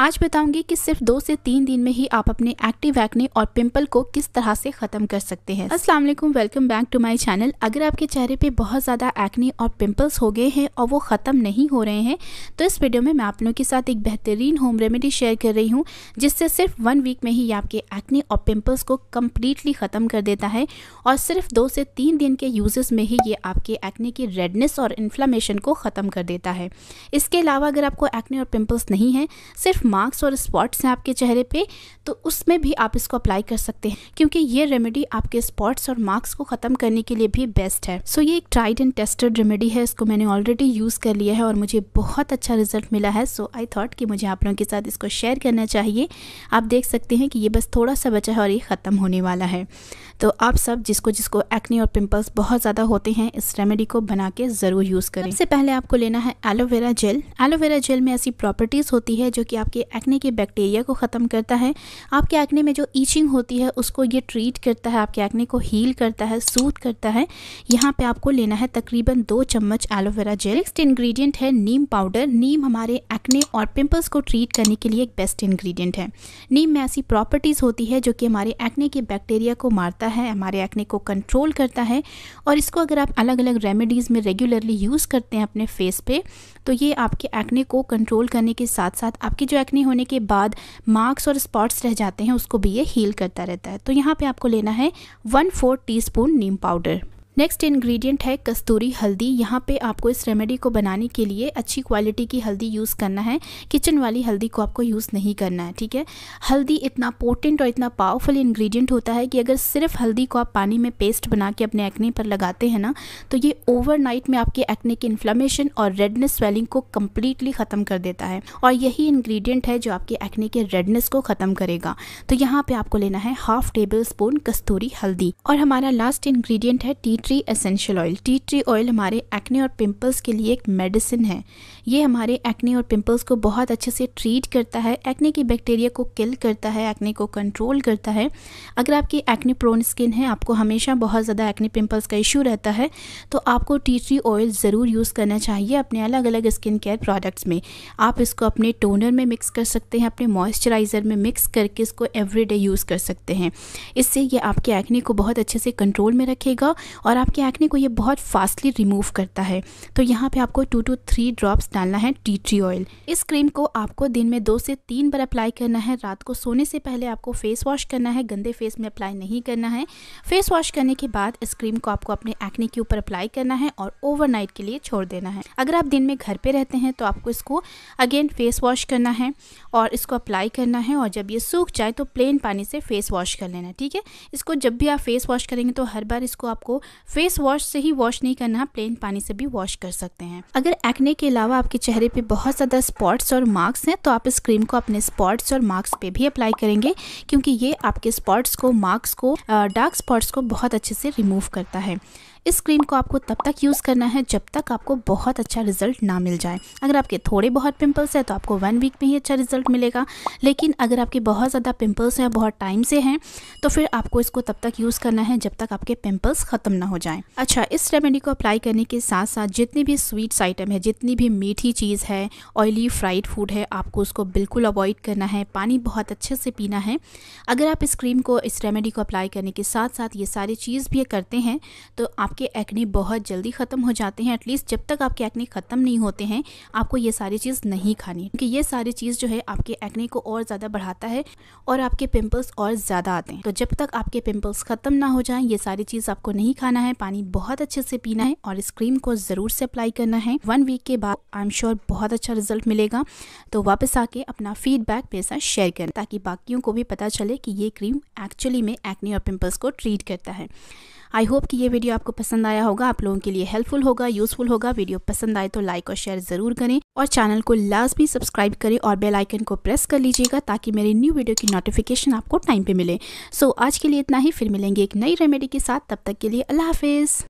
आज बताऊंगी कि सिर्फ दो से तीन दिन में ही आप अपने एक्टिव एक्ने और पिंपल को किस तरह से खत्म कर सकते हैं अस्सलाम वालेकुम welcome back to my channel अगर आपके चेहरे पे बहुत ज़्यादा एक्ने और पिंपल्स हो गए हैं और वो ख़त्म नहीं हो रहे हैं तो इस वीडियो में मैं आप लोगों के साथ एक बेहतरीन होम रेमेडी शेयर कर रही हूँ जिससे सिर्फ वन वीक में ही आपके एक्ने और पिम्पल्स को कम्प्लीटली ख़त्म कर देता है और सिर्फ दो से तीन दिन के यूजेस में ही ये आपके एक्ने की रेडनेस और इन्फ्लामेशन को ख़त्म कर देता है इसके अलावा अगर आपको एक्ने और पिम्पल्स नहीं है सिर्फ मार्क्स और स्पॉट्स हैं आपके चेहरे पे तो उसमें भी आप इसको अप्लाई कर सकते हैं क्योंकि ये रेमेडी आपके स्पॉट्स और मार्क्स को ख़त्म करने के लिए भी बेस्ट है सो so, ये एक ट्राइड एंड टेस्टेड रेमेडी है इसको मैंने ऑलरेडी यूज़ कर लिया है और मुझे बहुत अच्छा रिजल्ट मिला है सो आई थॉट कि मुझे आप लोगों के साथ इसको शेयर करना चाहिए आप देख सकते हैं कि ये बस थोड़ा सा बचा है और ये ख़त्म होने वाला है तो आप सब जिसको जिसको एक्ने और पिम्पल्स बहुत ज़्यादा होते हैं इस रेमेडी को बना के ज़रूर यूज़ करें इससे पहले आपको लेना है एलोवेरा जेल एलोवेरा जेल में ऐसी प्रॉपर्टीज़ होती है जो कि आपके आपके एक्ने के बैक्टीरिया को ख़त्म करता है आपके एक्ने में जो ईचिंग होती है उसको ये ट्रीट करता है आपके एक्ने को हील करता है सूद करता है यहाँ पे आपको लेना है तकरीबन दो चम्मच एलोवेरा जेल नेक्स्ट इन्ग्रीडियंट है नीम पाउडर नीम हमारे एक्ने और पिम्पल्स को ट्रीट करने के लिए एक बेस्ट इन्ग्रीडियंट है नीम में ऐसी प्रॉपर्टीज़ होती है जो कि हमारे एक्ने के बैक्टीरिया को मारता है हमारे एक्ने को कंट्रोल करता है और इसको अगर आप अलग अलग रेमेडीज़ में रेगुलरली यूज़ करते हैं अपने फेस पे तो ये आपके एक्ने को कंट्रोल करने के साथ साथ आपकी जो ककनी होने के बाद मार्क्स और स्पॉट्स रह जाते हैं उसको भी ये हील करता रहता है तो यहाँ पे आपको लेना है वन फोर टी नीम पाउडर नेक्स्ट इंग्रेडिएंट है कस्तूरी हल्दी यहाँ पे आपको इस रेमेडी को बनाने के लिए अच्छी क्वालिटी की हल्दी यूज़ करना है किचन वाली हल्दी को आपको यूज़ नहीं करना है ठीक है हल्दी इतना पोटेंट और इतना पावरफुल इंग्रेडिएंट होता है कि अगर सिर्फ हल्दी को आप पानी में पेस्ट बना के अपने एक्ने पर लगाते हैं ना तो ये ओवर में आपके एक्ने की इन्फ्लामेशन और रेडनेस स्वेलिंग को कम्प्लीटली ख़त्म कर देता है और यही इन्ग्रीडियंट है जो आपके एक्ने के रेडनेस को ख़त्म करेगा तो यहाँ पर आपको लेना है हाफ टेबल स्पून कस्तूरी हल्दी और हमारा लास्ट इन्ग्रीडियंट है tea tree essential oil tea tree oil हमारे एक्ने और पिंपल्स के लिए एक मेडिसिन है ये हमारे एक्ने और पिंपल्स को बहुत अच्छे से ट्रीट करता है एक्ने की बैक्टीरिया को किल करता है एक्ने को कंट्रोल करता है अगर आपकी एक्ने प्रोन स्किन है आपको हमेशा बहुत ज़्यादा एक्ने पिंपल्स का इशू रहता है तो आपको टी ट्री ऑयल ज़रूर यूज़ करना चाहिए अपने अलग अलग स्किन केयर प्रोडक्ट्स में आप इसको अपने टोनर में मिक्स कर सकते हैं अपने मॉइस्चराइज़र में मिक्स करके इसको डे यूज़ कर सकते हैं इससे ये आपके एक्ने को बहुत अच्छे से कंट्रोल में रखेगा और और आपके एक्ने को ये बहुत फास्टली रिमूव करता है तो यहाँ पे आपको टू टू थ्री ड्रॉप्स डालना है टी ट्री ऑयल इस क्रीम को आपको दिन में दो से तीन बार अप्लाई करना है रात को सोने से पहले आपको फेस वॉश करना है गंदे फेस में अप्लाई नहीं करना है फेस वॉश करने के बाद इस क्रीम को आपको अपने एक्ने के ऊपर अप्लाई करना है और ओवरनाइट के लिए छोड़ देना है अगर आप दिन में घर पर रहते हैं तो आपको इसको अगेन फेस वॉश करना है और इसको अप्लाई करना है और जब ये सूख जाए तो प्लेन पानी से फेस वॉश कर लेना ठीक है इसको जब भी आप फेस वॉश करेंगे तो हर बार इसको आपको फेस वॉश से ही वॉश नहीं करना प्लेन पानी से भी वॉश कर सकते हैं अगर एक्ने के अलावा आपके चेहरे पे बहुत ज़्यादा स्पॉट्स और मार्क्स हैं तो आप इस क्रीम को अपने स्पॉट्स और मार्क्स पे भी अप्लाई करेंगे क्योंकि ये आपके स्पॉट्स को मार्क्स को डार्क स्पॉट्स को बहुत अच्छे से रिमूव करता है इस क्रीम को आपको तब तक यूज़ करना है जब तक आपको बहुत अच्छा रिजल्ट ना मिल जाए अगर आपके थोड़े बहुत पिंपल्स हैं तो आपको वन वीक में ही अच्छा रिजल्ट मिलेगा लेकिन अगर आपके बहुत ज़्यादा पिंपल्स हैं बहुत टाइम से हैं तो फिर आपको इसको तब तक यूज़ करना है जब तक आपके पिंपल्स ख़त्म ना हो जाए अच्छा इस रेमेडी को अप्लाई करने के साथ साथ जितने भी स्वीट्स आइटम है जितनी भी मीठी चीज़ है ऑयली फ्राइड फूड है आपको उसको बिल्कुल अवॉइड करना है पानी बहुत अच्छे से पीना है अगर आप इस क्रीम को इस रेमेडी को अप्लाई करने के साथ साथ ये सारी चीज़ भी करते हैं तो आपके एक्ने बहुत जल्दी ख़त्म हो जाते हैं एटलीस्ट जब तक आपके एक्ने ख़त्म नहीं होते हैं आपको ये सारी चीज़ नहीं खानी क्योंकि ये सारी चीज़ जो है आपके एक्ने को और ज़्यादा बढ़ाता है और आपके पिम्पल्स और ज़्यादा आते हैं तो जब तक आपके पिम्पल्स ख़त्म ना हो जाएँ ये सारी चीज़ आपको नहीं खाना करना है पानी बहुत अच्छे से पीना है और इस क्रीम को ज़रूर से अप्लाई करना है वन वीक के बाद आई एम श्योर बहुत अच्छा रिजल्ट मिलेगा तो वापस आके अपना फीडबैक मेरे साथ शेयर करें ताकि बाकियों को भी पता चले कि ये क्रीम एक्चुअली में एक्ने और पिम्पल्स को ट्रीट करता है आई होप कि ये वीडियो आपको पसंद आया होगा आप लोगों के लिए हेल्पफुल होगा यूजफुल होगा वीडियो पसंद आए तो लाइक और शेयर ज़रूर करें और चैनल को लाजमी सब्सक्राइब करें और बेल आइकन को प्रेस कर लीजिएगा ताकि मेरी न्यू वीडियो की नोटिफिकेशन आपको टाइम पे मिले सो so, आज के लिए इतना ही फिर मिलेंगे एक नई रेमेडी के साथ तब तक के लिए अल्लाह हाफिज़